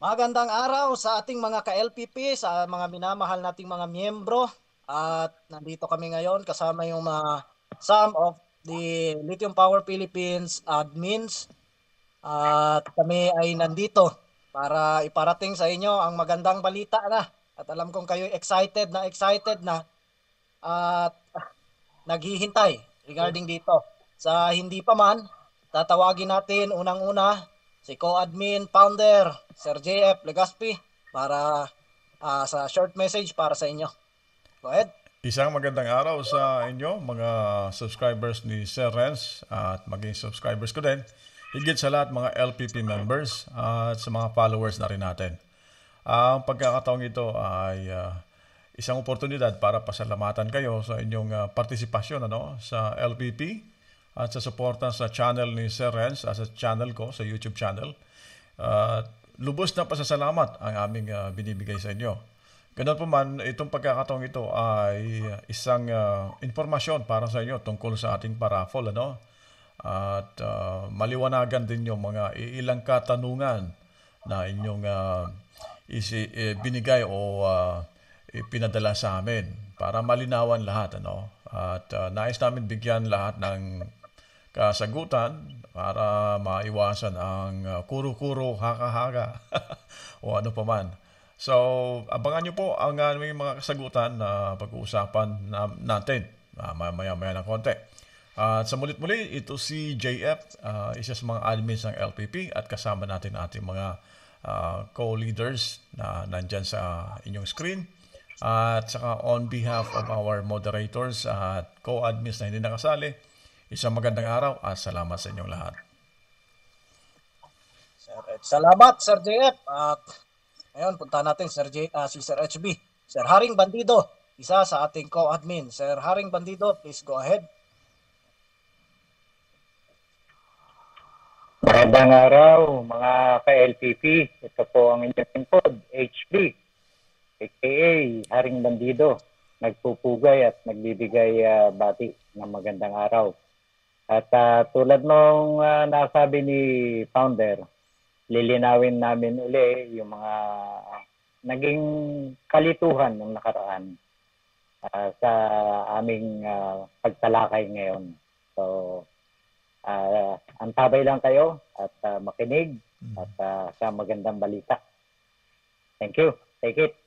Magandang araw sa ating mga ka-LPP, sa mga minamahal nating mga miyembro. At nandito kami ngayon kasama yung mga uh, some of the Lithium Power Philippines admins. At kami ay nandito para iparating sa inyo ang magandang balita na. At alam kong kayo excited na excited na at naghihintay regarding dito. Sa hindi pa man, tatawagin natin unang-una si co-admin, founder, Sir JF Legaspi para uh, sa short message para sa inyo. Go ahead. Isang magandang araw sa inyo mga subscribers ni Sir Renz at maging subscribers ko din. Higit sa lahat mga LPP members at sa mga followers na rin natin. Ang pagkakataong ito ay uh, isang oportunidad para pasalamatan kayo sa inyong uh, partisipasyon ano, sa LPP at sa suporta sa channel ni Sir Renz, sa channel ko, sa YouTube channel. Uh, lubos na pasasalamat ang aming uh, binibigay sa inyo. Ganun po man, itong pagkakataong ito ay isang uh, ah, informasyon para sa inyo tungkol sa ating paraffol. Ano? At uh, maliwanagan din yung mga ilang katanungan na inyong uh, isi, eh, binigay o uh, pinadala sa amin para malinawan lahat. Ano? At uh, nais namin bigyan lahat ng kasagutan para maiwasan ang uh, kuro-kuro, haka-haka o ano pa man. So, abangan nyo po ang aming mga kasagutan na pag-uusapan na, natin uh, maya-maya ng konti. Uh, at sa mulit-muli, ito si JF, uh, isa sa mga admins ng LPP at kasama natin ating mga uh, co-leaders na nandyan sa inyong screen. at saka on behalf of our moderators at co-admins na hindi nakasali, Isang magandang araw at ah, salamat sa inyong lahat. Sir Ed, salamat, Sir JF. At ngayon, punta natin Sir J, uh, si Sir HB. Sir Haring Bandido, isa sa ating co-admin. Sir Haring Bandido, please go ahead. Magandang araw, mga ka-LPP. Ito po ang inyong lingkod, HB, aka Haring Bandido. Nagpupugay at nagbibigay uh, bati ng magandang araw. At uh, tulad nung uh, nasabi ni founder, lilinawin namin uli yung mga naging kalituhan ng nakaraan uh, sa aming uh, pagtalakay ngayon. So, uh, ang lang kayo at uh, makinig mm. at uh, sa magandang balita. Thank you. Take it.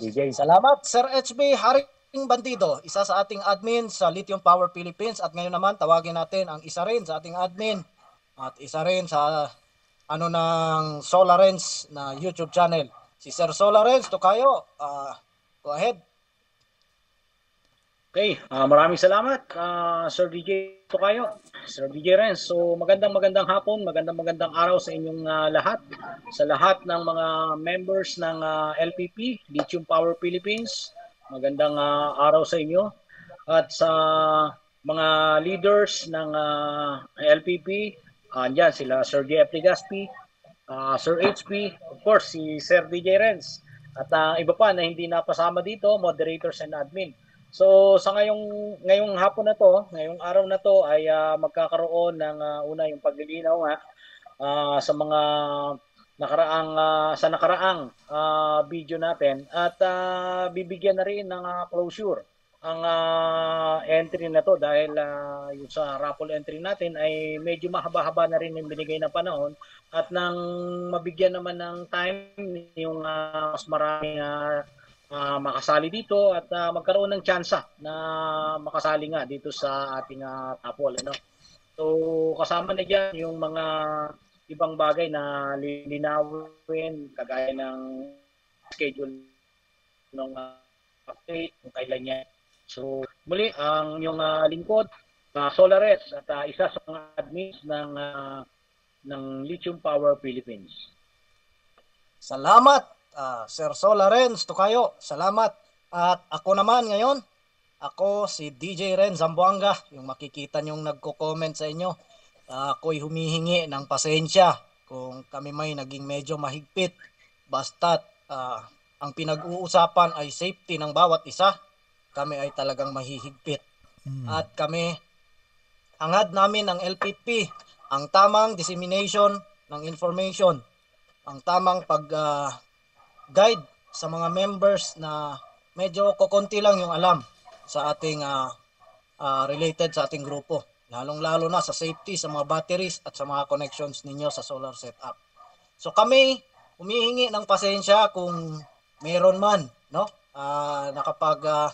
DJ. Salamat, Sir HB. Hari ating bandido, isa sa ating admin sa Lithium Power Philippines at ngayon naman tawagin natin ang isa rin sa ating admin at isa rin sa ano ng Solarens na YouTube channel. Si Sir Solarens, to kayo. Uh, go ahead. Okay, uh, maraming salamat uh, Sir DJ to kayo. Sir DJ Ren. so magandang magandang hapon, magandang magandang araw sa inyong uh, lahat. Sa lahat ng mga members ng uh, LPP, Lithium Power Philippines, Magandang uh, araw sa inyo at sa mga leaders ng uh, LPP. Uh, sila Sir J.F. Legaspi, uh, Sir HP, of course si Sir DJ Renz at ang uh, iba pa na hindi napasama dito, moderators and admin. So sa ngayong ngayong hapon na to, ngayong araw na to ay uh, magkakaroon ng uh, una yung paglilinaw ha, uh, sa mga nakaraang uh, sa nakaraang uh, video natin at uh, bibigyan na rin ng uh, closure ang uh, entry na to dahil uh, yung sa raffle entry natin ay medyo mahaba-haba na rin yung binigay na panahon at nang mabigyan naman ng time yung uh, mas maraming uh, uh, makasali dito at uh, magkaroon ng tsansa na makasali nga dito sa ating uh, raffle ano. So kasama na diyan yung mga ibang bagay na linawin kagaya ng schedule ng uh, update kung kailan niya. So muli ang yung uh, lingkod uh, Solares at uh, isa sa mga admins ng uh, ng Lithium Power Philippines. Salamat uh, Sir Solarens Tukayo. Salamat. At ako naman ngayon, ako si DJ Ren Zamboanga, yung makikita niyong nagko-comment sa inyo ako'y humihingi ng pasensya kung kami may naging medyo mahigpit basta't uh, ang pinag-uusapan ay safety ng bawat isa, kami ay talagang mahihigpit. Hmm. At kami, angad namin ang LPP, ang tamang dissemination ng information, ang tamang pag-guide ah, uh, sa mga members na medyo kokonti lang yung alam sa ating uh, uh, related sa ating grupo. Lalong-lalo na sa safety, sa mga batteries at sa mga connections ninyo sa solar setup. So kami, umihingi ng pasensya kung meron man, no? Uh, nakapag uh,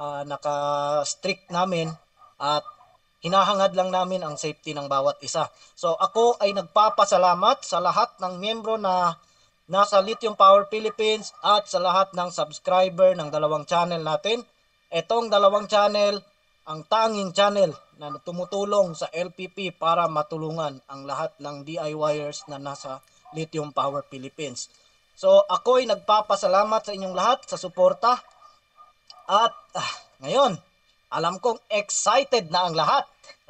uh, naka-strict namin at hinahangad lang namin ang safety ng bawat isa. So ako ay nagpapasalamat sa lahat ng miyembro na nasa Lithium Power Philippines at sa lahat ng subscriber ng dalawang channel natin. Etong dalawang channel, ang tanging channel na tumutulong sa LPP para matulungan ang lahat ng DIYers na nasa Lithium Power Philippines. So ako ay nagpapasalamat sa inyong lahat sa suporta at ah, ngayon alam kong excited na ang lahat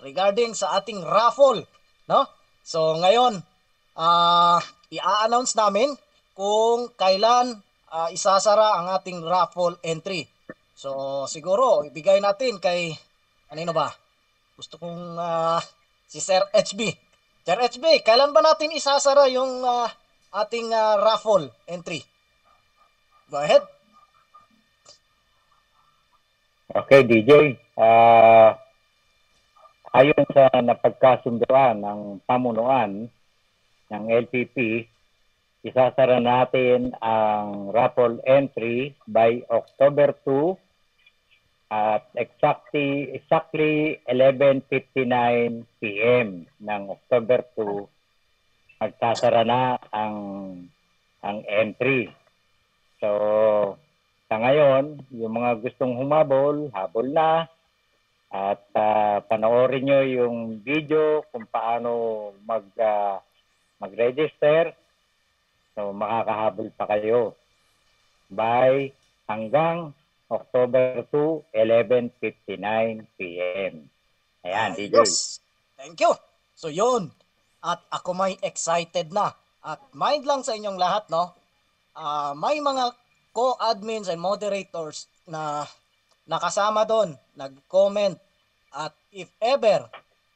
regarding sa ating raffle, no? So ngayon uh, ah, i-announce namin kung kailan uh, isasara ang ating raffle entry. So siguro ibigay natin kay ano ba? Gusto kong uh, si Sir HB. Sir HB, kailan ba natin isasara yung uh, ating uh, raffle entry? Go ahead. Okay, DJ. Uh, ayon sa napagkasunduan ng pamunuan ng LPP, isasara natin ang raffle entry by October 2, uh, exactly exactly 11:59 PM ng October 2 magsasara na ang ang entry. So sa ngayon, yung mga gustong humabol, habol na at uh, panoorin niyo yung video kung paano mag uh, mag-register. So makakahabol pa kayo. Bye hanggang October 2, 11.59 p.m. Ayan, Ayos. DJ. Thank you. So yun. At ako may excited na. At mind lang sa inyong lahat, no? Uh, may mga co-admins and moderators na nakasama doon, nag-comment. At if ever,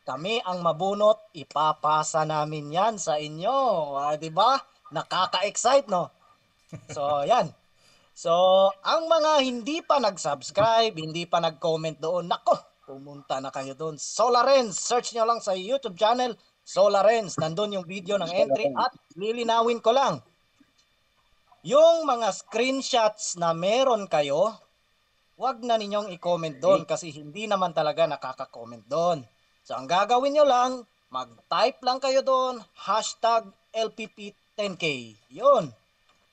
kami ang mabunot, ipapasa namin yan sa inyo. Uh, di ba? Nakaka-excite, no? So, yan. So, ang mga hindi pa nag-subscribe, hindi pa nag-comment doon, nako, pumunta na kayo doon. Solarens, search nyo lang sa YouTube channel, Solarens. Nandun yung video ng entry at lilinawin ko lang. Yung mga screenshots na meron kayo, wag na ninyong i-comment doon kasi hindi naman talaga nakaka-comment doon. So, ang gagawin nyo lang, mag-type lang kayo doon, hashtag LPP10K. Yun.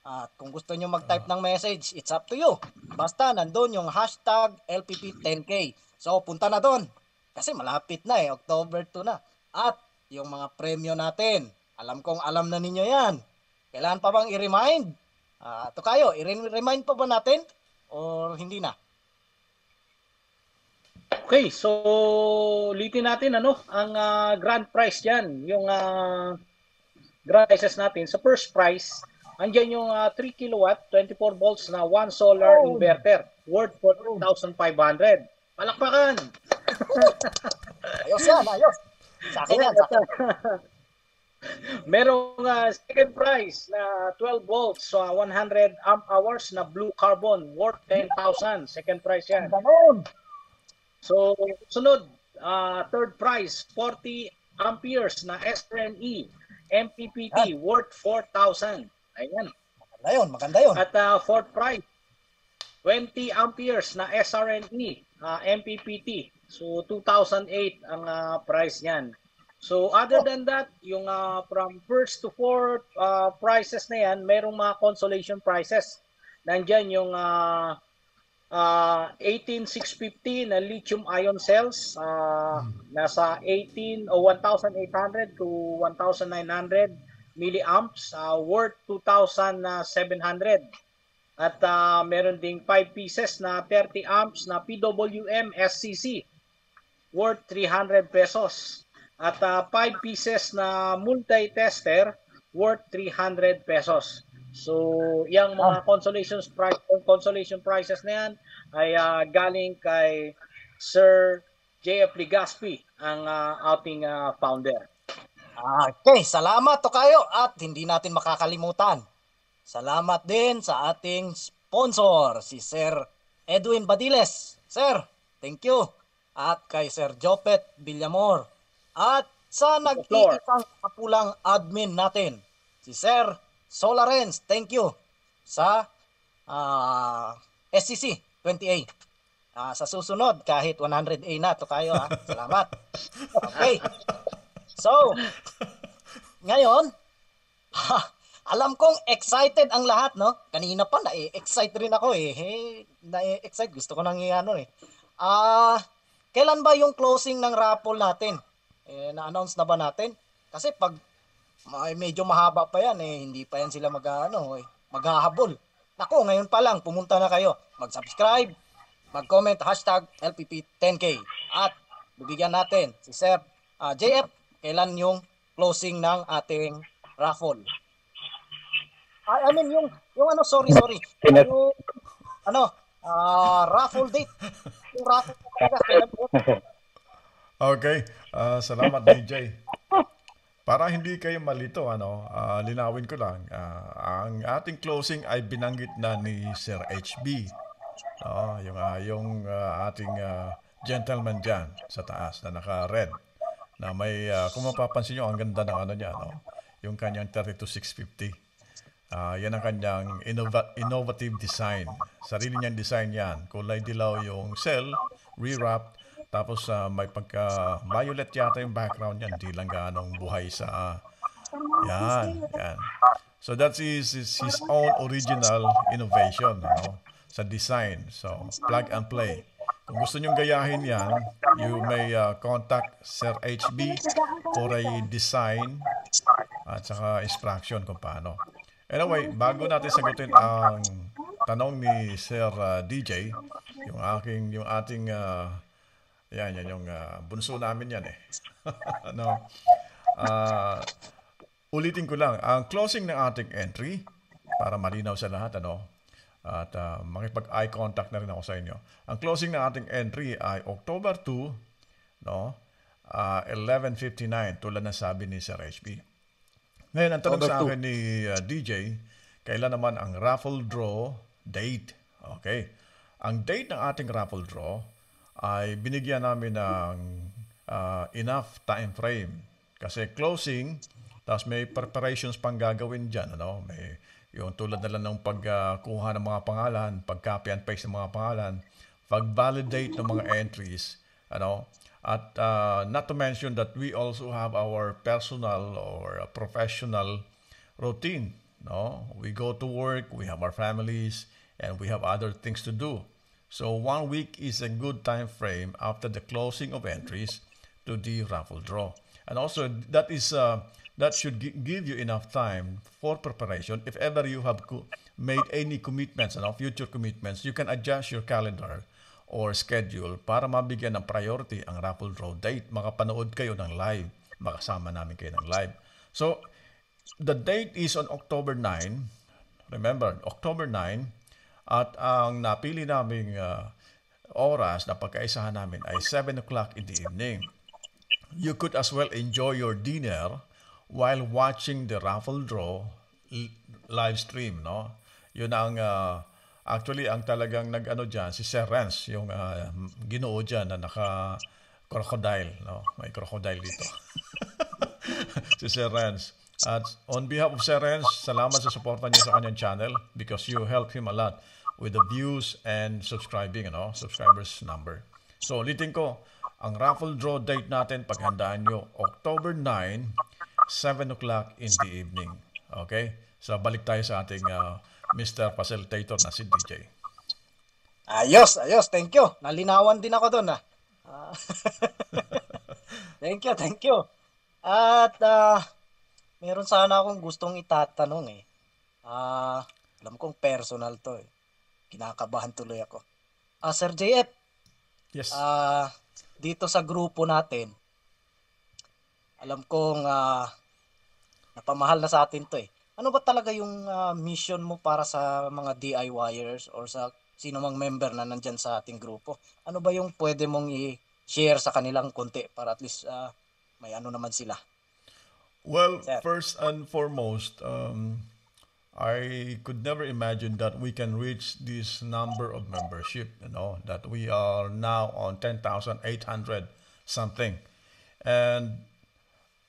At kung gusto nyo mag-type ah. ng message, it's up to you. Basta nandun yung hashtag LPP10K. So punta na doon. Kasi malapit na eh, October 2 na. At yung mga premyo natin, alam kong alam na ninyo yan. Kailan pa bang i-remind? Uh, ah, to kayo, i-remind pa ba natin? Or hindi na? Okay, so ulitin natin ano, ang uh, grand prize diyan, yung uh, grand prizes natin. Sa so, first prize, Andiyan yung uh, ah, 3 kilowatt, 24 volts na one solar oh. inverter worth 4,500. Palakpakan! ayos yan, ayos. Sa akin yan, sa akin. Merong uh, second prize na 12 volts, so uh, 100 amp hours na blue carbon worth 10,000. Second prize yan. So, sunod, uh, third prize, 40 amperes na SRNE MPPT worth 4,000. Ayan. Maganda yun, maganda yun. At uh, fourth prize, 20 amperes na SRNE, uh, MPPT. So 2008 ang uh, price niyan. So other oh. than that, yung uh, from first to fourth uh, prices na yan, merong mga consolation prices. Nandiyan yung uh, uh, 18650 na lithium ion cells, uh, hmm. nasa 18 o oh, 1,800 to 1,900 milliamps uh, worth 2,700. At uh, meron ding 5 pieces na 30 amps na PWM SCC worth 300 pesos. At uh, ah, 5 pieces na multi-tester worth 300 pesos. So, yung mga consolation price consolation prices na yan ay uh, galing kay Sir J.F. Ligaspi, ang uh, ating uh, founder. Okay, salamat to kayo at hindi natin makakalimutan. Salamat din sa ating sponsor, si Sir Edwin Badiles. Sir, thank you. At kay Sir Jopet Villamor. At sa nag nagtitikang kapulang admin natin, si Sir Solarens, thank you. Sa uh, SCC 20A. Uh, sa susunod, kahit 100A na to kayo. Ha? Ah. Salamat. Okay. So, ngayon, ha, alam kong excited ang lahat, no? Kanina pa, na-excite rin ako eh. Hey, na-excite, gusto ko nang ano eh. Ah, uh, kailan ba yung closing ng raffle natin? Eh, na-announce na ba natin? Kasi pag may medyo mahaba pa yan eh, hindi pa yan sila mag ano, eh, maghahabol. Nako, ngayon pa lang, pumunta na kayo. Mag-subscribe, mag-comment, hashtag LPP10K. At bibigyan natin si Sir uh, ah, JF kailan yung closing ng ating raffle. I, ah, I mean yung yung ano sorry sorry. Yung, ano uh, raffle date. Yung raffle Okay. Uh, salamat DJ. Para hindi kayo malito, ano, uh, linawin ko lang. Uh, ang ating closing ay binanggit na ni Sir HB. Oh, uh, yung uh, yung uh, ating uh, gentleman diyan sa taas na naka-red na may uh, kung mapapansin niyo ang ganda ng ano niya no yung kanyang 32650 uh, ah, yan ang kanyang innova- innovative design sarili niyang design yan kulay dilaw yung cell rewrap tapos uh, may pagka violet yata yung background niya hindi lang gaanong buhay sa uh, yan yan so that is, is his own original innovation no? sa design so plug and play kung gusto nyong gayahin yan, you may uh, contact Sir HB for a design at saka instruction kung paano. Anyway, bago natin sagutin ang tanong ni Sir uh, DJ, yung aking yung ating uh, yan yan yung uh, bunso namin yan eh. no. Uh, ulitin ko lang, ang closing ng ating entry para malinaw sa lahat ano, at uh, makipag-eye contact na rin ako sa inyo. Ang closing ng ating entry ay October 2, no? Uh, ah, 11.59, tulad ng sabi ni Sir HB. Ngayon, ang tanong October sa akin 2. ni uh, ah, DJ, kailan naman ang raffle draw date? Okay. Ang date ng ating raffle draw ay binigyan namin ng uh, enough time frame. Kasi closing, tapos may preparations pang gagawin diyan Ano? May yun, tulad na lang ng pagkuha uh, ng mga pangalan, pag-copy and paste ng mga pangalan, pag-validate ng mga entries, ano, at uh, not to mention that we also have our personal or professional routine, no? We go to work, we have our families, and we have other things to do. So one week is a good time frame after the closing of entries to the raffle draw. And also that is uh, that should give you enough time for preparation. If ever you have made any commitments, ano, future commitments, you can adjust your calendar or schedule para mabigyan ng priority ang raffle draw date. Makapanood kayo ng live. Makasama namin kayo ng live. So, the date is on October 9. Remember, October 9. At ang napili naming uh, oras na pagkaisahan namin ay 7 o'clock in the evening. You could as well enjoy your dinner while watching the raffle draw live stream, no? Yun ang uh, actually ang talagang nagano diyan si Sir Renz, yung uh, ginoo diyan na naka crocodile, no? May crocodile dito. si Sir Renz. At on behalf of Sir Renz, salamat sa suporta niyo sa kanyang channel because you help him a lot with the views and subscribing, no subscribers number. So ulitin ko, ang raffle draw date natin, paghandaan nyo, October 9 7 o'clock in the evening. Okay? So balik tayo sa ating uh, Mr. Facilitator na si DJ. Ayos, ayos. Thank you. Nalinawan din ako doon. Ah. thank you, thank you. At uh, meron sana akong gustong itatanong eh. Uh, alam kong personal to eh. Kinakabahan tuloy ako. Uh, Sir JF. Yes. Uh, dito sa grupo natin, alam kong uh, napamahal na sa atin to eh. Ano ba talaga yung uh, mission mo para sa mga DIYers or sa sino mang member na nandyan sa ating grupo? Ano ba yung pwede mong i-share sa kanilang konti para at least uh, may ano naman sila? Well, Sir. first and foremost, um, I could never imagine that we can reach this number of membership, you know, that we are now on 10,800 something. And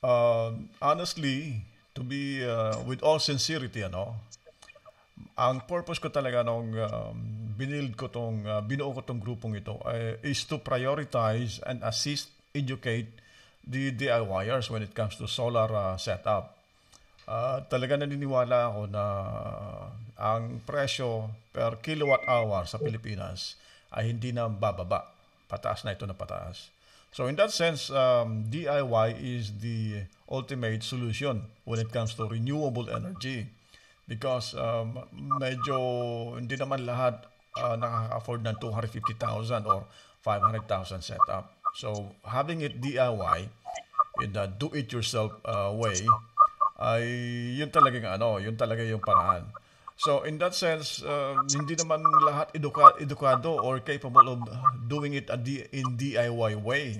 uh, honestly, to be uh, with all sincerity, ano, ang purpose ko talaga nung um, binild ko tong, uh, binuo ko tong grupong ito uh, is to prioritize and assist, educate the DIYers when it comes to solar uh, setup. Uh, talaga naniniwala ako na ang presyo per kilowatt hour sa Pilipinas ay hindi na bababa. Pataas na ito na pataas. So in that sense, um, DIY is the ultimate solution when it comes to renewable energy because um, medyo hindi naman lahat uh, nakaka-afford ng 250,000 or 500,000 setup. So having it DIY in the do-it-yourself uh, way ay yun talaga yung ano, yun talaga yung paraan. So in that sense, uh, hindi naman lahat eduka- edukado or capable of doing it in DIY way.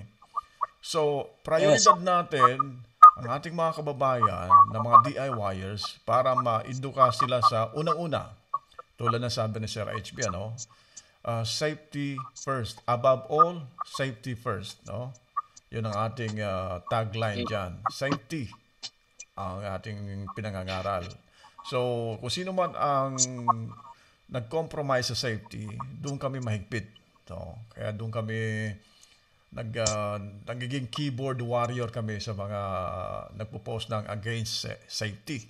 So prioridad natin ang ating mga kababayan na mga DIYers para ma-eduka sila sa unang-una. Tulad na sabi ni Sir HB, ano? Uh, safety first. Above all, safety first. No? Yun ang ating uh, tagline dyan. Safety ang ating pinangangaral. So, kung sino man ang nag-compromise sa safety, doon kami mahigpit. So, kaya doon kami nag uh, nagiging keyboard warrior kami sa mga nagpo-post ng against safety.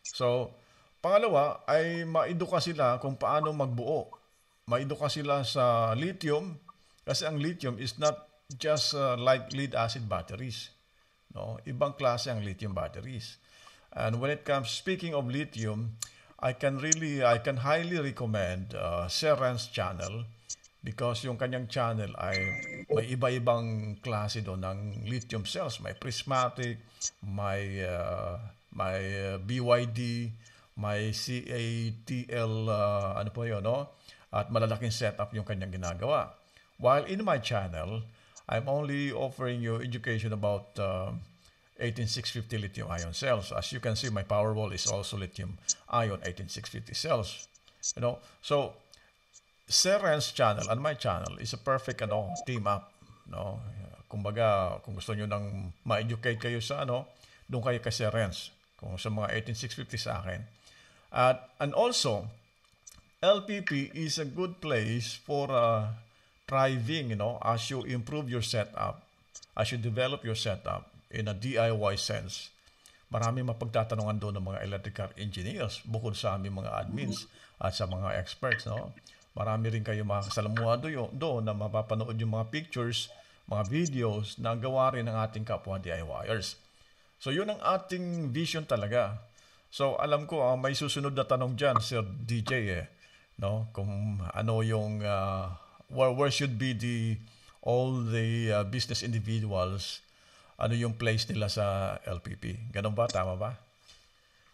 So, pangalawa ay maiduka sila kung paano magbuo. Maiduka sila sa lithium kasi ang lithium is not just uh, like lead acid batteries. No, ibang klase ang lithium batteries. And when it comes, speaking of lithium, I can really, I can highly recommend uh, Seren's channel because yung kanyang channel ay may iba-ibang klase doon ng lithium cells. May prismatic, may, uh, may uh, BYD, may CATL, uh, ano po yun, no? At malalaking setup yung kanyang ginagawa. While in my channel, I'm only offering you education about uh, 18650 lithium ion cells. As you can see, my Powerball is also lithium ion 18650 cells. You know, so Seren's channel and my channel is a perfect ano, team up. No? Kumbaga, kung gusto niyo nang ma-educate kayo sa ano, doon kayo kay Seren's. Kung sa mga 18650 sa akin. At, and also, LPP is a good place for uh, thriving, you know, as you improve your setup, as you develop your setup in a DIY sense, marami mapagtatanungan doon ng mga electrical engineers bukod sa aming mga admins at sa mga experts. No? Marami rin kayo makakasalamuha doon, doon na mapapanood yung mga pictures, mga videos na gawa rin ng ating kapwa DIYers. So yun ang ating vision talaga. So alam ko uh, may susunod na tanong dyan, Sir DJ eh. No? Kung ano yung uh, where, where should be the all the uh, business individuals ano yung place nila sa LPP. Ganun ba? Tama ba?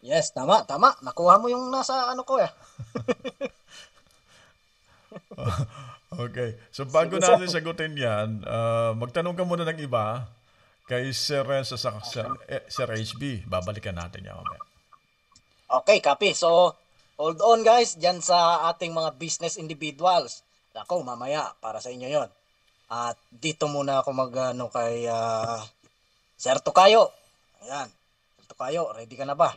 Yes, tama, tama. Nakuha mo yung nasa ano ko eh. okay. So bago Sige, natin sagutin yan, uh, magtanong ka muna ng iba kay Sir Renzo sa eh, Sir HB. Babalikan natin yan mamaya. Okay, copy. So, hold on guys, dyan sa ating mga business individuals. Ako, mamaya, para sa inyo yon. At dito muna ako mag ano, kay uh, Serto kayo. Ayan. Serto kayo. ready ka na ba?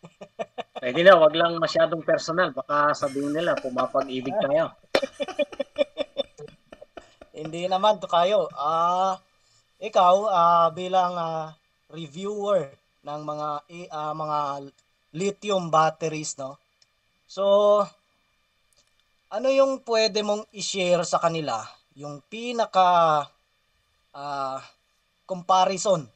ready na, wag lang masyadong personal. Baka sabihin nila, pumapag-ibig tayo. Hindi naman, Tukayo. Ah, uh, ikaw uh, bilang uh, reviewer ng mga uh, mga lithium batteries, no? So, ano yung pwede mong i-share sa kanila? Yung pinaka uh, comparison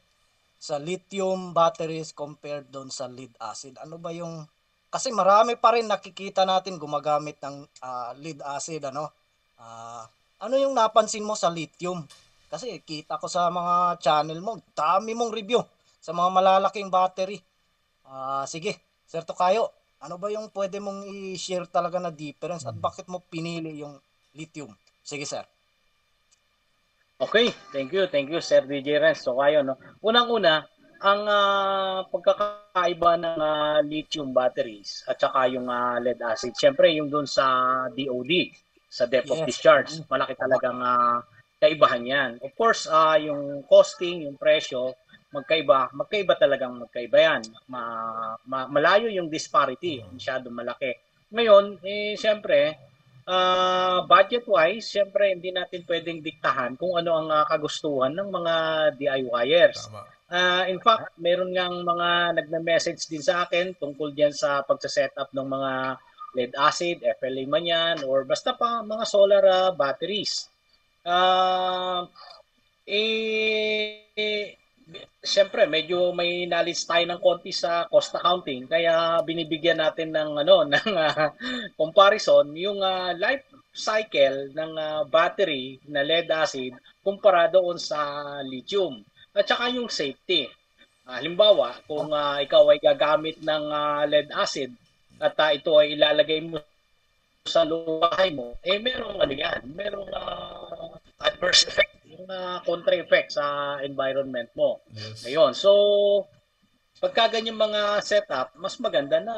sa lithium batteries compared doon sa lead acid. Ano ba yung kasi marami pa rin nakikita natin gumagamit ng uh, lead acid ano. Uh, ano yung napansin mo sa lithium? Kasi kita ko sa mga channel mo, dami mong review sa mga malalaking battery. Uh, sige, Sir Tokayo, ano ba yung pwede mong i-share talaga na difference at hmm. bakit mo pinili yung lithium? Sige, sir. Okay, thank you, thank you Sir DJ Renz. So kayo no. Unang-una, ang uh, pagkakaiba ng uh, lithium batteries at saka yung uh, lead acid, syempre yung doon sa DOD, sa depth yes. of discharge, mm-hmm. malaki talagang uh, kaibahan yan. Of course, uh, yung costing, yung presyo, magkaiba, magkaiba talagang magkaiba yan. Ma, ma, malayo yung disparity, mm-hmm. masyado malaki. Ngayon, eh, syempre, uh, budget-wise, siyempre hindi natin pwedeng diktahan kung ano ang uh, kagustuhan ng mga DIYers. Tama. Uh, in fact, meron ngang mga nagme-message din sa akin tungkol diyan sa pagsa-setup ng mga lead acid, FLA man yan, or basta pa mga solar uh, batteries. Uh, eh, eh Siyempre, medyo may knowledge tayo ng konti sa cost accounting kaya binibigyan natin ng ano ng uh, comparison yung uh, life cycle ng uh, battery na lead acid kumpara doon sa lithium at saka yung safety. Uh, halimbawa, kung uh, ikaw ay gagamit ng uh, lead acid at uh, ito ay ilalagay mo sa lupahay mo, eh merong ano yan, merong uh, adverse effect uh, contra effect sa environment mo. Yes. Ayun. So, pagka ganyang mga setup, mas maganda na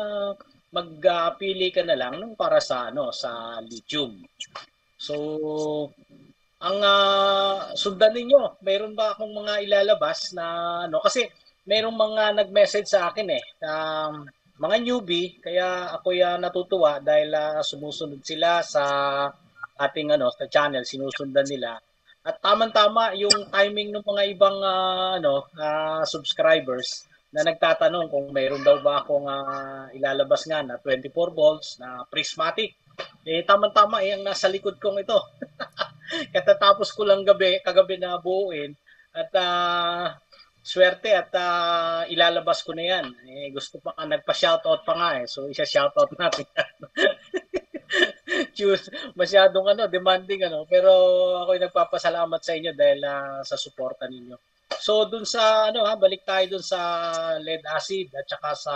magpili ka na lang ng para sa ano sa lithium. So, ang uh, sundan ninyo, mayroon ba akong mga ilalabas na ano kasi mayroong mga nag-message sa akin eh um, mga newbie kaya ako ya ah, natutuwa dahil uh, sumusunod sila sa ating ano sa channel sinusundan nila at tamang-tama yung timing ng mga ibang uh, ano, uh, subscribers na nagtatanong kung mayroon daw ba akong uh, ilalabas nga na 24 volts na prismatic. Eh tamang-tama eh ang nasa likod kong ito. Katatapos ko lang gabi, kagabi na buuin at uh, swerte at uh, ilalabas ko na yan. Eh, gusto pa, nagpa-shoutout pa nga eh. So, isa-shoutout natin. choose masyadong ano, demanding ano, pero ako ay nagpapasalamat sa inyo dahil uh, sa suporta ninyo. So dun sa ano ha, balik tayo dun sa lead acid at saka sa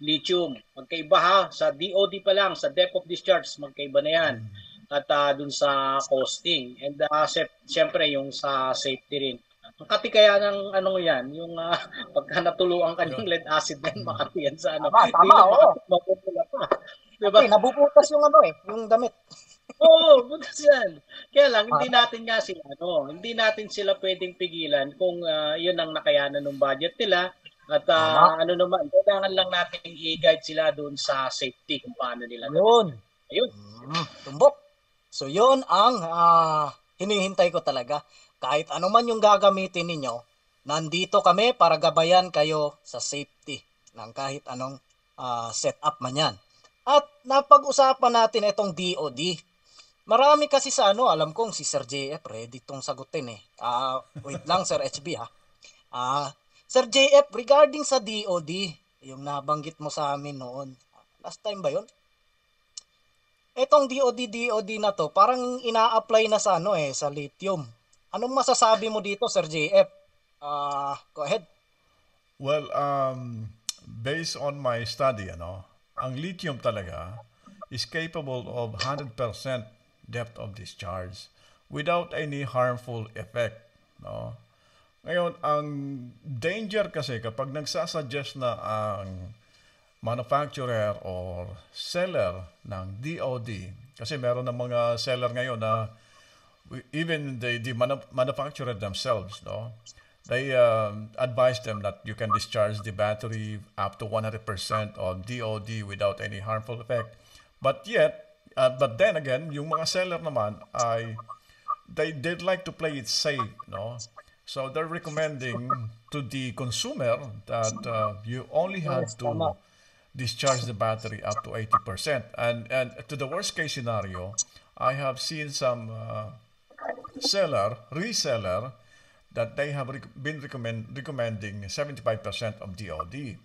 lithium. Magkaiba ha, sa DOD pa lang, sa depth of discharge, magkaiba na yan. Mm. At uh, dun sa costing. And uh, siyempre yung sa safety rin. Makati kaya ng ano yan, yung uh, pagka natuluan ka ano? ng lead acid na mm. makati yan sa ano. Tama, tama, oo. Mapupula pa diba? Okay, nabubutas yung ano eh, yung damit. Oo, butas yan. Kaya lang, hindi ah. natin nga sila, no? hindi natin sila pwedeng pigilan kung uh, yun ang nakayanan ng budget nila. At uh, uh-huh. ano naman, kailangan lang natin i-guide sila doon sa safety kung paano nila. Yun. Naman. Ayun. Mm, tumbok. So yun ang uh, hinihintay ko talaga. Kahit ano man yung gagamitin ninyo, nandito kami para gabayan kayo sa safety ng kahit anong uh, setup man yan. At napag-usapan natin itong DOD. Marami kasi sa ano, alam kong si Sir JF ready tong sagutin eh. Uh, wait lang Sir HB ha. Uh, Sir JF, regarding sa DOD, yung nabanggit mo sa amin noon, last time ba yon? Etong DOD DOD na to, parang ina-apply na sa ano eh, sa lithium. Anong masasabi mo dito, Sir JF? Uh, ah, go ahead. Well, um, based on my study, ano, ang lithium talaga is capable of 100% depth of discharge without any harmful effect. No? Ngayon, ang danger kasi kapag nagsasuggest na ang manufacturer or seller ng DOD, kasi meron ng mga seller ngayon na even the, the manufacturer themselves, no? they advise um, advised them that you can discharge the battery up to 100% of DOD without any harmful effect. But yet, uh, but then again, yung mga seller naman they did like to play it safe, no? So they're recommending to the consumer that uh, you only have to discharge the battery up to 80%. And and to the worst case scenario, I have seen some uh, seller, reseller that they have rec been recommend recommending 75% of DOD.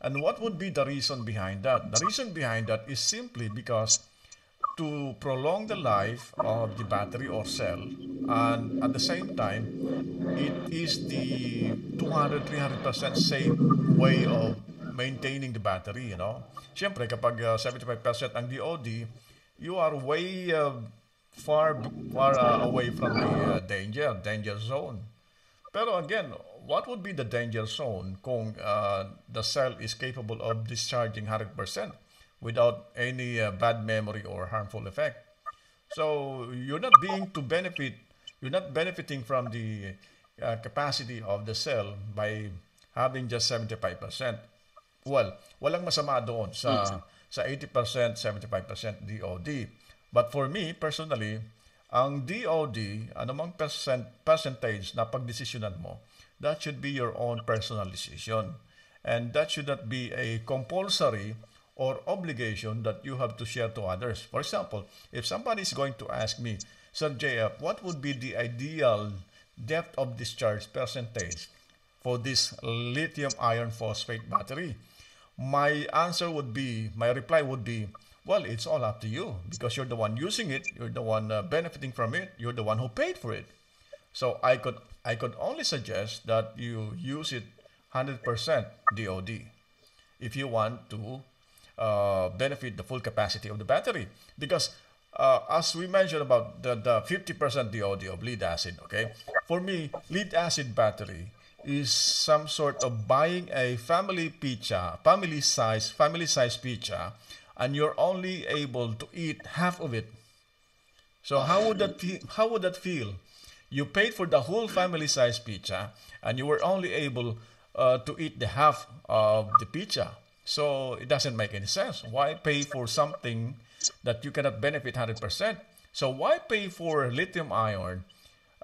And what would be the reason behind that? The reason behind that is simply because to prolong the life of the battery or cell and at the same time it is the 200 300% safe way of maintaining the battery you know syempre kapag uh, 75% ang DOD you are way uh, far far uh, away from the uh, danger danger zone Pero again, what would be the danger zone kung uh, the cell is capable of discharging 100% without any uh, bad memory or harmful effect? So you're not being to benefit, you're not benefiting from the uh, capacity of the cell by having just 75%. Well, walang masama doon sa, mm. sa 80%, 75% DOD. But for me, personally, ang DOD, anumang percent, percentage na pagdesisyonan mo, that should be your own personal decision. And that should not be a compulsory or obligation that you have to share to others. For example, if somebody is going to ask me, Sir JF, what would be the ideal depth of discharge percentage for this lithium iron phosphate battery? My answer would be, my reply would be, Well, it's all up to you because you're the one using it, you're the one uh, benefiting from it, you're the one who paid for it. So I could I could only suggest that you use it 100% DoD if you want to uh, benefit the full capacity of the battery because uh, as we mentioned about the, the 50% DOD of lead acid, okay? For me, lead acid battery is some sort of buying a family pizza, family size, family size pizza and you're only able to eat half of it. So how would that fe- how would that feel? You paid for the whole family size pizza and you were only able uh, to eat the half of the pizza. So it doesn't make any sense. Why pay for something that you cannot benefit 100%? So why pay for lithium ion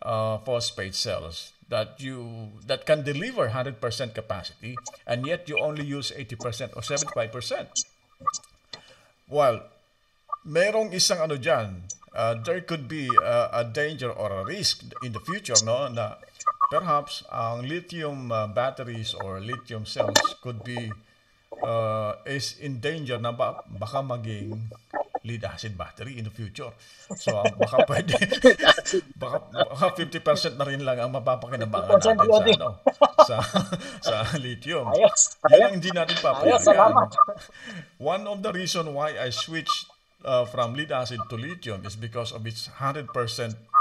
uh, phosphate cells that you that can deliver 100% capacity and yet you only use 80% or 75%? well, merong isang ano dyan, uh, there could be a, uh, a danger or a risk in the future, no, na perhaps ang lithium uh, batteries or lithium cells could be uh, is in danger na ba, baka maging lead acid battery in the future. So um, baka pwede, baka, baka 50% na rin lang ang mapapakinabangan natin sa, ano, sa, sa lithium. Ayos, ayos. Yun ang hindi natin papayagan. One of the reason why I switched uh, from lead acid to lithium is because of its 100%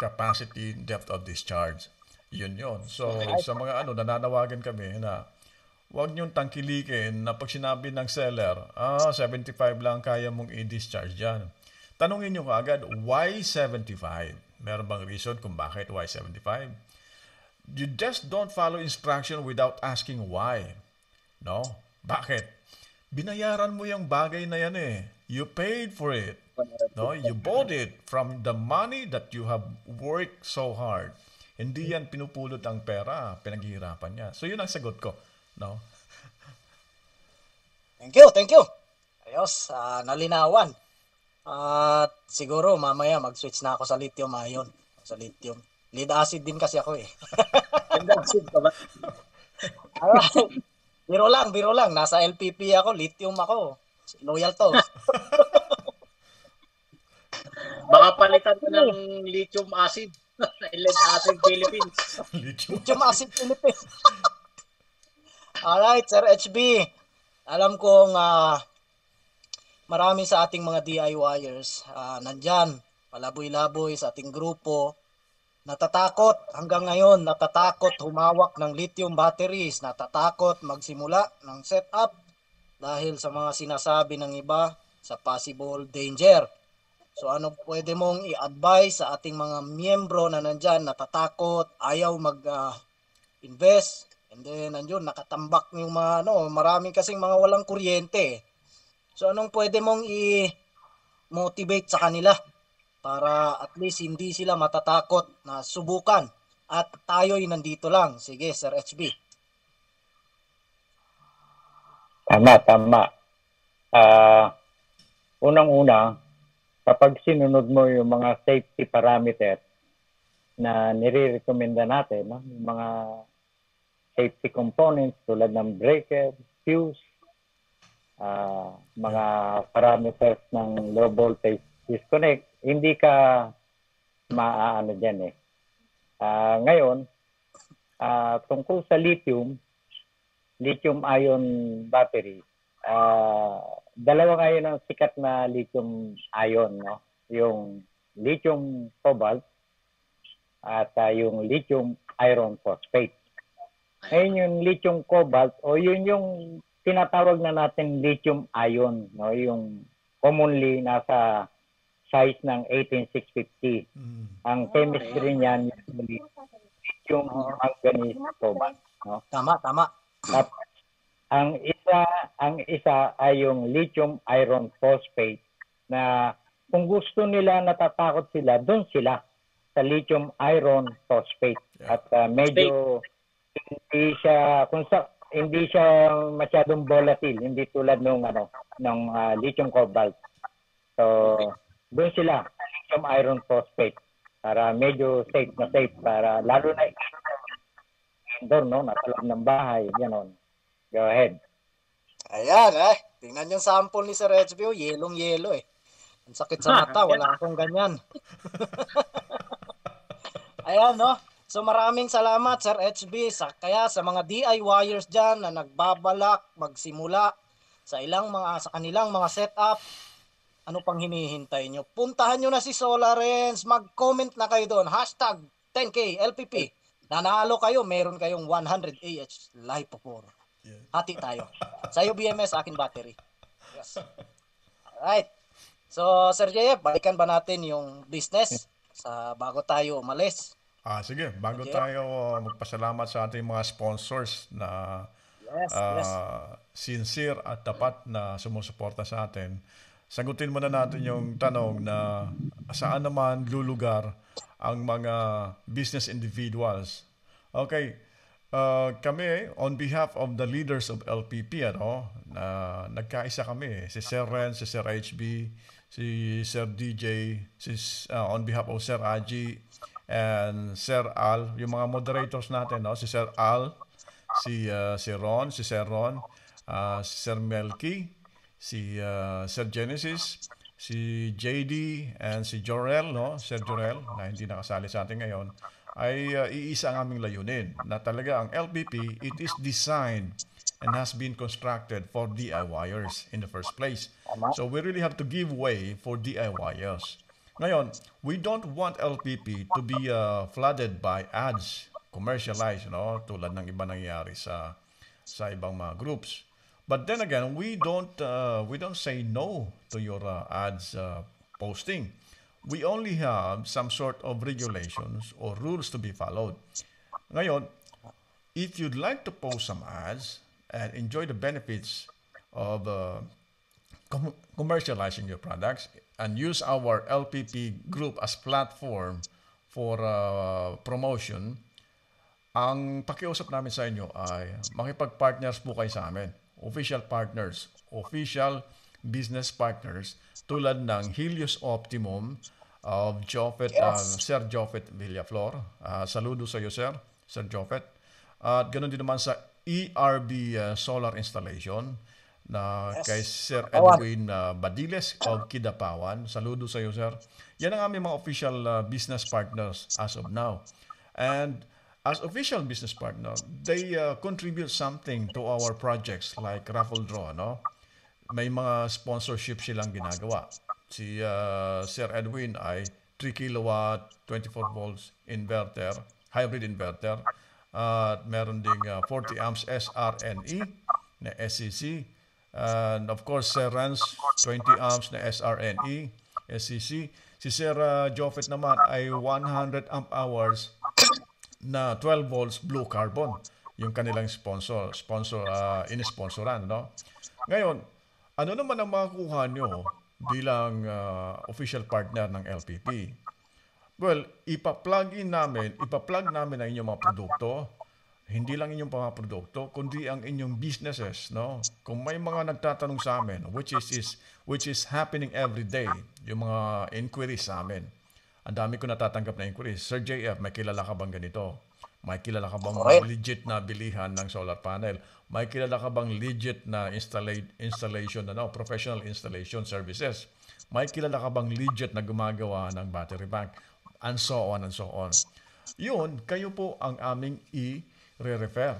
capacity depth of discharge. Yun yun. So sa mga ano, nananawagan kami na Huwag niyong tangkilikin na pag sinabi ng seller, ah, 75 lang kaya mong i-discharge dyan. Tanungin niyo kaagad, why 75? Meron bang reason kung bakit why 75? You just don't follow instruction without asking why. No? Bakit? Binayaran mo yung bagay na yan eh. You paid for it. No, you bought it from the money that you have worked so hard. Hindi yan pinupulot ang pera, pinaghihirapan niya. So yun ang sagot ko. No? Thank you, thank you. Ayos, uh, nalinawan. At uh, siguro mamaya mag-switch na ako sa lithium ayon. Sa lithium. Lead acid din kasi ako eh. acid ka ba? biro lang, biro lang. Nasa LPP ako, lithium ako. Loyal to. Baka palitan ko ng lithium acid. lead acid Philippines. lithium acid Philippines. Alright, Sir HB. Alam kong uh, marami sa ating mga DIYers uh, ah, nandyan, palaboy-laboy sa ating grupo, natatakot hanggang ngayon, natatakot humawak ng lithium batteries, natatakot magsimula ng setup dahil sa mga sinasabi ng iba sa possible danger. So ano pwede mong i-advise sa ating mga miyembro na nandyan, natatakot, ayaw mag-invest, ah, uh, And then, andun, nakatambak yung mga, ano, maraming kasing mga walang kuryente. So, anong pwede mong i-motivate sa kanila para at least hindi sila matatakot na subukan at tayo'y nandito lang. Sige, Sir HB. Tama, tama. Uh, Unang-una, kapag sinunod mo yung mga safety parameter na nire-recommenda natin, no? yung mga safety components tulad ng breaker, fuse, uh, mga parameters ng low voltage disconnect, hindi ka maaano dyan eh. Uh, ngayon, uh, tungkol sa lithium, lithium ion battery, uh, dalawa ngayon ang sikat na lithium ion, no? yung lithium cobalt at uh, yung lithium iron phosphate. Ayun yung lithium cobalt o yun yung tinatawag na natin lithium ion, no? Yung commonly nasa size ng 18650. Mm. Ang chemistry oh, niyan lithium manganese cobalt, no? Tama, tama. Tapos ang isa ang isa ay yung lithium iron phosphate na kung gusto nila natatakot sila, doon sila sa lithium iron phosphate. Yeah. At uh, medyo State hindi siya kung sa, hindi siya masyadong volatile, hindi tulad nung ano ng uh, ah, lithium cobalt. So doon sila lithium iron phosphate para medyo safe na safe para lalo na indoor no, nasa loob ng bahay, ganon Go ahead. Ayan eh. Tingnan yung sample ni Sir Edgeview, yelong-yelo eh. Ang sakit sa mata, wala akong ganyan. Ayan no. So maraming salamat Sir HB sa kaya sa mga DIYers diyan na nagbabalak magsimula sa ilang mga sa kanilang mga setup. Ano pang hinihintay nyo? Puntahan nyo na si Solarens, mag-comment na kayo doon. Hashtag 10K LPP. Nanalo kayo, meron kayong 100 AH Lipo 4. Yeah. Hati tayo. Sa'yo BMS, akin battery. Yes. Alright. So, Sir JF, balikan ba natin yung business sa bago tayo umalis? Ah, sige, bago okay. tayo uh, magpasalamat sa ating mga sponsors na yes, uh, yes. sincere at tapat na sumusuporta sa atin, sagutin muna natin yung tanong na saan naman lulugar ang mga business individuals. Okay, uh, kami on behalf of the leaders of LPP, ano, na nagkaisa kami, eh. si Sir Ren, si Sir HB, si Sir DJ, si, uh, on behalf of Sir Aji, and Sir Al, yung mga moderators natin, no? si Sir Al, si, uh, si Ron, si Sir Ron, uh, si Sir Melky, si uh, Sir Genesis, si JD, and si Jorel, no? Sir Jorel, na hindi nakasali sa atin ngayon, ay uh, iisa ang aming layunin na talaga ang LPP, it is designed and has been constructed for DIYers in the first place. So we really have to give way for DIYers. Ngayon, we don't want LPP to be uh, flooded by ads, commercialized, no? tulad ng iba nangyayari sa sa ibang mga groups. But then again, we don't uh, we don't say no to your uh, ads uh, posting. We only have some sort of regulations or rules to be followed. Ngayon, if you'd like to post some ads and enjoy the benefits of uh, com- commercializing your products, and use our LPP group as platform for uh, promotion, ang pakiusap namin sa inyo ay makipag-partners po kayo sa amin. Official partners, official business partners tulad ng Helios Optimum of Joffet, yes. uh, Sir Joffet Villaflor. Uh, saludo sa iyo, Sir, Sir Joffet. At uh, ganun din naman sa ERB uh, ah, Solar Installation na yes. kay Sir Edwin uh, Badiles of Kidapawan. Saludo sa iyo, Sir. Yan ang aming mga official uh, business partners as of now. And as official business partner, they uh, contribute something to our projects like Raffle Draw, no? May mga sponsorship silang ginagawa. Si uh, Sir Edwin ay 3 kilowatt, 24 volts inverter, hybrid inverter. At uh, meron ding uh, 40 amps SRNE na SEC And of course, Sir Rans, 20 amps na SRNE, SCC. Si Sir uh, Joffet naman ay 100 amp hours na 12 volts blue carbon. Yung kanilang sponsor, sponsor uh, in-sponsoran. No? Ngayon, ano naman ang makukuha nyo bilang uh, official partner ng LPP? Well, ipa-plug in namin, ipa-plug namin ang inyong mga produkto hindi lang inyong produkto, kundi ang inyong businesses, no? Kung may mga nagtatanong sa amin, which is, is which is happening every day, yung mga inquiries sa amin. Ang dami ko natatanggap na inquiries. Sir JF, may kilala ka bang ganito? May kilala ka bang okay. legit na bilihan ng solar panel? May kilala ka bang legit na installa- installation, ano, professional installation services? May kilala ka bang legit na gumagawa ng battery bank? And so on and so on. Yun, kayo po ang aming i- re-refer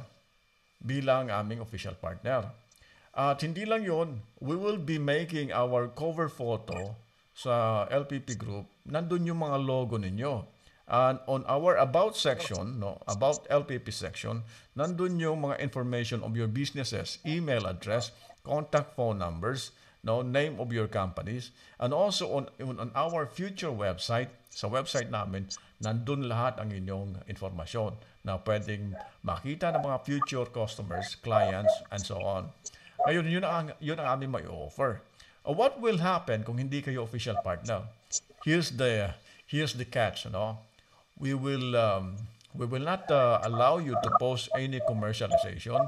bilang aming official partner. At hindi lang yon, we will be making our cover photo sa LPP group. Nandun yung mga logo ninyo. And on our about section, no, about LPP section, nandun yung mga information of your businesses, email address, contact phone numbers, no, name of your companies, and also on on our future website, sa website namin, nandun lahat ang inyong informasyon na pwedeng makita ng mga future customers, clients, and so on. Ngayon, yun ang, yun ang aming may offer. Uh, what will happen kung hindi kayo official partner? Here's the, here's the catch, no? We will, um, we will not uh, allow you to post any commercialization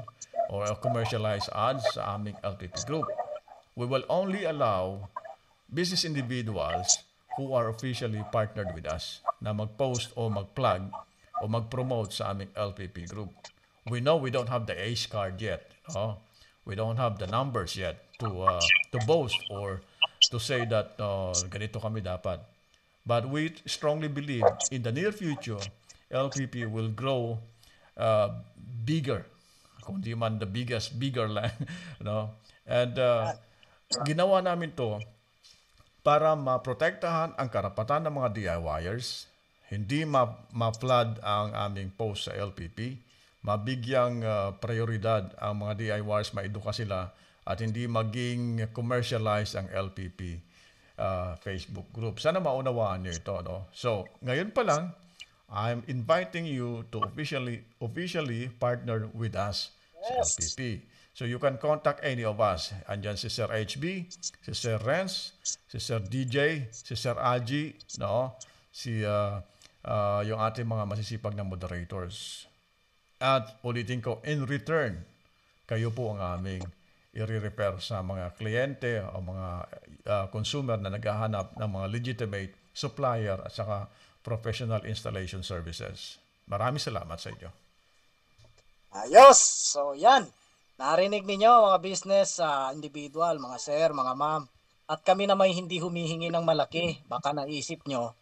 or uh, commercialized ads sa aming LTT group. We will only allow business individuals who are officially partnered with us na mag-post o mag-plug o mag-promote sa aming LPP group. We know we don't have the ACE card yet. No? We don't have the numbers yet to uh, to boast or to say that uh, ganito kami dapat. But we strongly believe in the near future, LPP will grow uh, bigger, di man the biggest, bigger lang. no? And uh, ginawa namin to para maprotektahan ang karapatan ng mga DIYers, hindi ma- ma-flood ang aming post sa LPP, mabigyang uh, prioridad ang mga DIYers, maiduka sila at hindi maging commercialized ang LPP uh, ah, Facebook group. Sana maunawaan niyo ito. No? So, ngayon pa lang, I'm inviting you to officially officially partner with us yes. sa LPP. So you can contact any of us. Andyan si Sir HB, si Sir Renz, si Sir DJ, si Sir Aji, no? si uh, uh, yung ating mga masisipag na moderators. At ulitin ko, in return, kayo po ang aming i refer sa mga kliyente o mga uh, consumer na naghahanap ng mga legitimate supplier at saka professional installation services. Maraming salamat sa inyo. Ayos! So yan, narinig ninyo mga business, uh, individual, mga sir, mga ma'am. At kami na may hindi humihingi ng malaki, baka naisip nyo,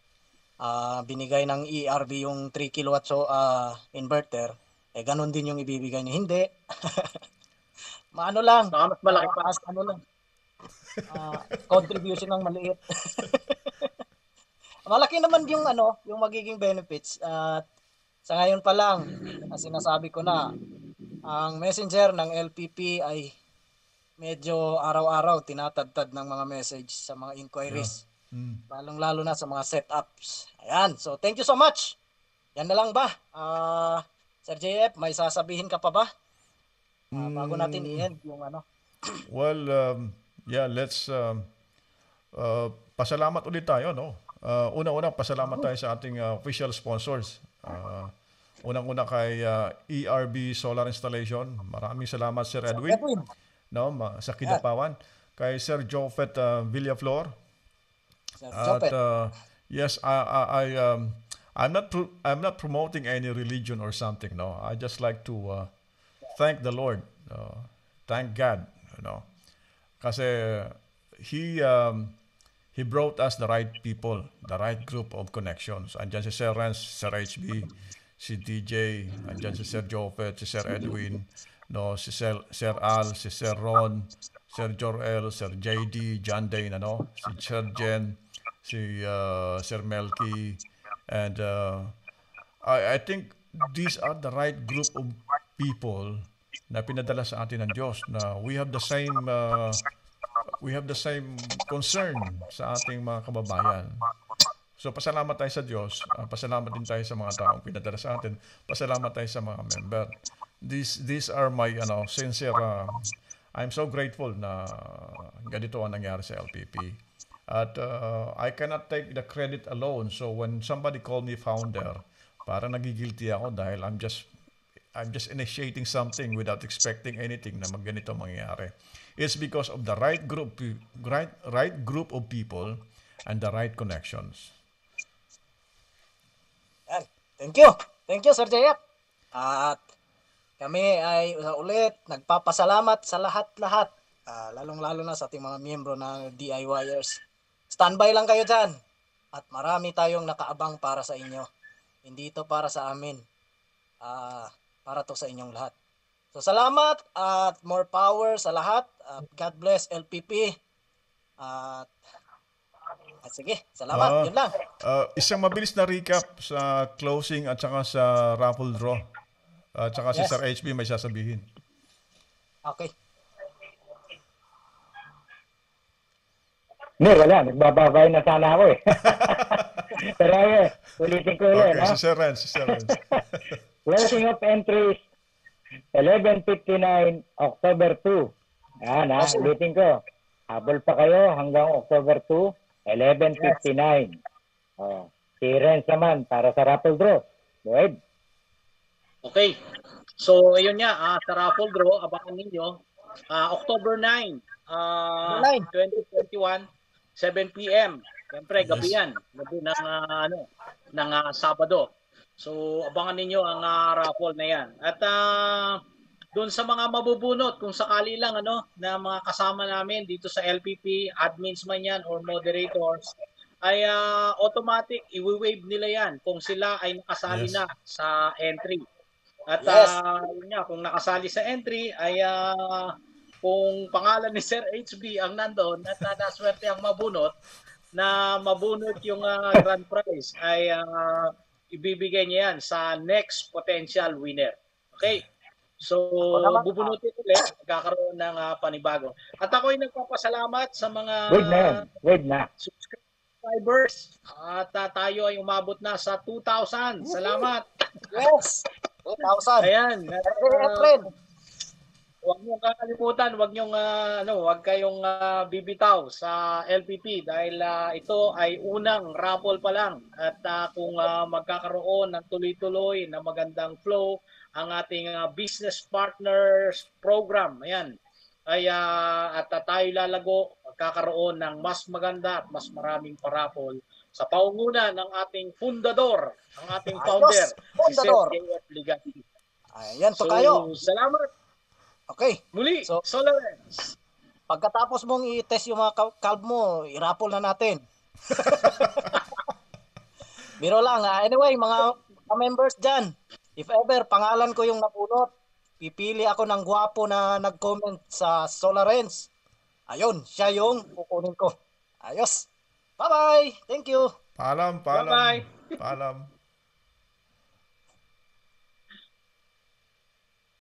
uh, binigay ng ERB yung 3 kW so, uh, inverter, eh ganun din yung ibibigay niyo. Hindi. Maano lang. Saka mas malaki pa. As, ano lang. Uh, contribution ng maliit. Malaki naman yung ano, yung magiging benefits at uh, sa ngayon pa lang sinasabi ko na ang messenger ng LPP ay medyo araw-araw tinatadtad ng mga message sa mga inquiries. Yeah. Mm. Lalong-lalo na sa mga setups. Ayan. So, thank you so much. Yan na lang ba? Uh, Sir JF, may sasabihin ka pa ba? Uh, bago mm. natin i-end yung ano. Well, um, yeah, let's um, uh, pasalamat ulit tayo, no? Uh, Una-una, pasalamat tayo sa ating uh, official sponsors. Uh, Unang-una kay uh, ERB Solar Installation. Maraming salamat, Sir Edwin. Sir Edwin. No, sa Kidapawan. Yeah. Kay Sir Jofet uh, Villaflor uh, yes, I, I, I um, I'm not, pro- I'm not promoting any religion or something. No, I just like to uh, thank the Lord, uh, thank God. You know, he um, he brought us the right people, the right group of connections. Andyan si Sir Renz, Sir HB, si DJ, andyan si Sir Jopet, Sir Edwin, no, Sir, Sir Al, Sir Ron, Sir Jorel, Sir JD, John Dane, ano, si Sir Jen, si uh, Sir Melky, and uh, I, I think these are the right group of people na pinadala sa atin ng Diyos na we have the same uh, we have the same concern sa ating mga kababayan. So pasalamat tayo sa Diyos, uh, pasalamat din tayo sa mga taong pinadala sa atin, pasalamat tayo sa mga member. These these are my ano sincere uh, I'm so grateful na uh, ganito ang nangyari sa LPP. At uh, I cannot take the credit alone. So when somebody called me founder, para nagigilty ako dahil I'm just I'm just initiating something without expecting anything na magganito mangyayari. It's because of the right group right right group of people and the right connections. Thank you. Thank you Sir Jayap. At kami ay ulit nagpapasalamat sa lahat-lahat, uh, lalong-lalo na sa ating mga miyembro ng DIYers. Standby lang kayo dyan. At marami tayong nakaabang para sa inyo. Hindi ito para sa amin. Uh, para to sa inyong lahat. So salamat at more power sa lahat. Uh, God bless LPP. At at sige, salamat. Uh, Yun lang. Uh, isang mabilis na recap sa closing at saka sa raffle draw. At uh, saka yes. si Sir HB may sasabihin. Okay. Hindi, wala. Nagbababay na sana ako eh. Pero ayun, eh, ulitin ko ulit. Okay, si Sir Renz, si Sir Renz. Closing of entries, 11.59, October 2. Yan ha, awesome. ulitin ko. Habol pa kayo hanggang October 2, 11.59. Oh, si Renz naman, para sa raffle draw. Go ahead. Okay. So, ayun nga, uh, sa raffle draw, abangan ninyo, uh, October 9, uh, 9. 2021, 7 p.m. Siyempre, gabi yan. Gabi ng, uh, ano, ng uh, Sabado. So, abangan ninyo ang uh, raffle na yan. At uh, doon sa mga mabubunot, kung sakali lang ano, na mga kasama namin dito sa LPP, admins man yan or moderators, ay uh, automatic, i-wave nila yan kung sila ay nakasali yes. na sa entry. At yes. uh, yun nga, kung nakasali sa entry, ay uh, kung pangalan ni Sir HB ang nandoon at naswerte ang mabunot na mabunot yung uh, grand prize ay uh, ibibigay niya yan sa next potential winner. Okay? So, bubunutin ah. ulit. Magkakaroon ng uh, panibago. At ako ay nagpapasalamat sa mga Wait na yan. Wait na. subscribers. At uh, tayo ay umabot na sa 2,000. Salamat. Yes! 2,000. Ayan. Uh, Huwag niyong kakalimutan, huwag niyong uh, ano, huwag kayong uh, bibitaw sa LPP dahil uh, ito ay unang raffle pa lang at uh, kung uh, magkakaroon ng tuloy-tuloy na magandang flow ang ating uh, business partners program, ayan. Ay uh, at uh, tayo lalago kakaroon ng mas maganda at mas maraming parapol sa paunguna ng ating fundador, ang ating founder, Ayos, fundador. si Seth Ayan, to so, kayo. Salamat. Okay. Muli, so, Solares. Pagkatapos mong i-test yung mga kalb mo, i-raffle na natin. Biro lang. Ha? Ah. Anyway, mga members dyan, if ever pangalan ko yung napulot, pipili ako ng guwapo na nag-comment sa Solarens. Ayun, siya yung kukunin ko. Ayos. Bye-bye. Thank you. Paalam, paalam. Bye-bye. Paalam.